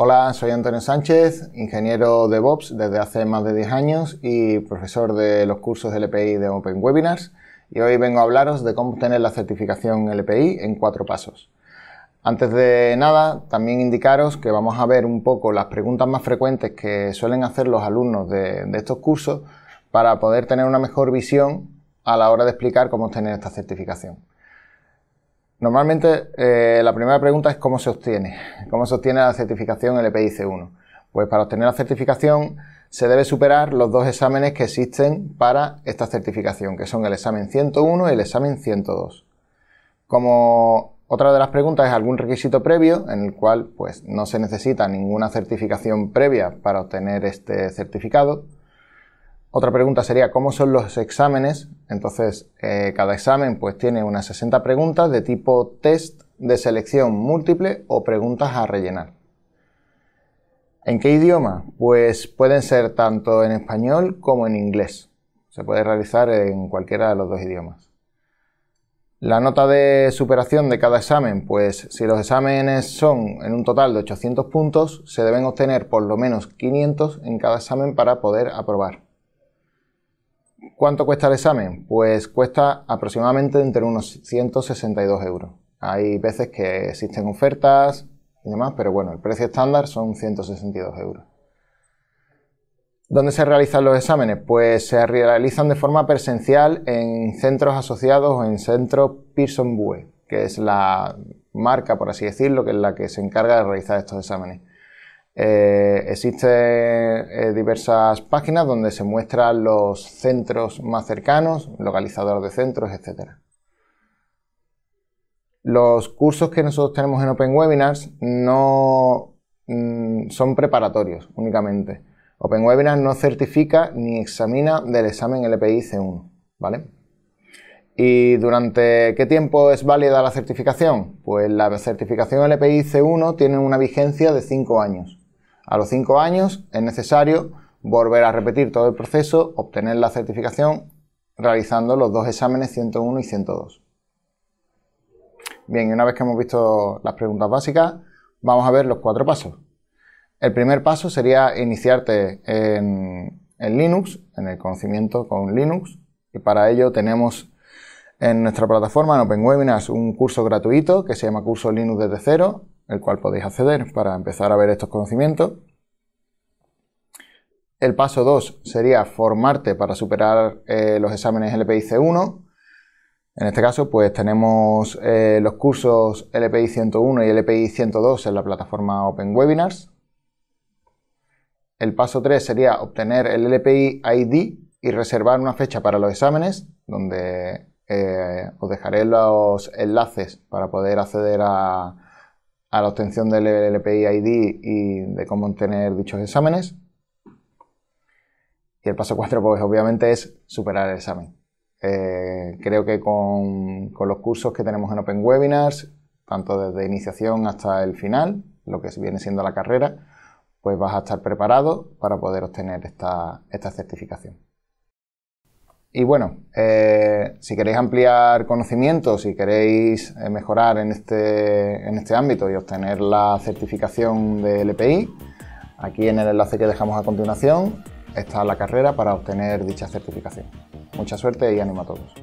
Hola, soy Antonio Sánchez, ingeniero de DevOps desde hace más de 10 años y profesor de los cursos de LPI e de Open Webinars. Y hoy vengo a hablaros de cómo obtener la certificación LPI en cuatro pasos. Antes de nada, también indicaros que vamos a ver un poco las preguntas más frecuentes que suelen hacer los alumnos de estos cursos para poder tener una mejor visión a la hora de explicar cómo obtener esta certificación. Normalmente eh, la primera pregunta es cómo se obtiene, cómo se obtiene la certificación LPIC1. Pues para obtener la certificación se debe superar los dos exámenes que existen para esta certificación, que son el examen 101 y el examen 102. Como otra de las preguntas es algún requisito previo, en el cual pues no se necesita ninguna certificación previa para obtener este certificado. Otra pregunta sería, ¿cómo son los exámenes? Entonces, eh, cada examen pues tiene unas 60 preguntas de tipo test de selección múltiple o preguntas a rellenar. ¿En qué idioma? Pues pueden ser tanto en español como en inglés. Se puede realizar en cualquiera de los dos idiomas. La nota de superación de cada examen, pues si los exámenes son en un total de 800 puntos, se deben obtener por lo menos 500 en cada examen para poder aprobar. ¿Cuánto cuesta el examen? Pues cuesta aproximadamente entre unos 162 euros. Hay veces que existen ofertas y demás, pero bueno, el precio estándar son 162 euros. ¿Dónde se realizan los exámenes? Pues se realizan de forma presencial en centros asociados o en centros Pearson Bue, que es la marca, por así decirlo, que es la que se encarga de realizar estos exámenes. Eh, existen eh, diversas páginas donde se muestran los centros más cercanos, localizadores de centros, etc. Los cursos que nosotros tenemos en Open Webinars no mm, son preparatorios únicamente. Open Webinars no certifica ni examina del examen LPI C1, ¿vale? ¿Y durante qué tiempo es válida la certificación? Pues la certificación LPI C1 tiene una vigencia de 5 años. A los cinco años es necesario volver a repetir todo el proceso, obtener la certificación realizando los dos exámenes 101 y 102. Bien, y una vez que hemos visto las preguntas básicas, vamos a ver los cuatro pasos. El primer paso sería iniciarte en, Linux, en el conocimiento con Linux, y para ello tenemos en nuestra plataforma en Open Webinars, un curso gratuito que se llama Curso Linux desde cero, el cual podéis acceder para empezar a ver estos conocimientos. El paso 2 sería formarte para superar eh, los exámenes LPI C1. En este caso, pues tenemos eh, los cursos LPI 101 y LPI 102 en la plataforma Open Webinars. El paso 3 sería obtener el LPI ID y reservar una fecha para los exámenes, donde eh, os dejaré los enlaces para poder acceder a, a la obtención del LPI ID y de cómo obtener dichos exámenes. Y el paso 4, pues obviamente es superar el examen. Eh, creo que con, los cursos que tenemos en Open Webinars, tanto desde iniciación hasta el final, lo que viene siendo la carrera, pues vas a estar preparado para poder obtener esta certificación. Y bueno, eh, si queréis ampliar conocimientos, si queréis eh, mejorar en este, en este ámbito y obtener la certificación de LPI, e aquí en el enlace que dejamos a continuación está la carrera para obtener dicha certificación. Mucha suerte y ánimo a todos.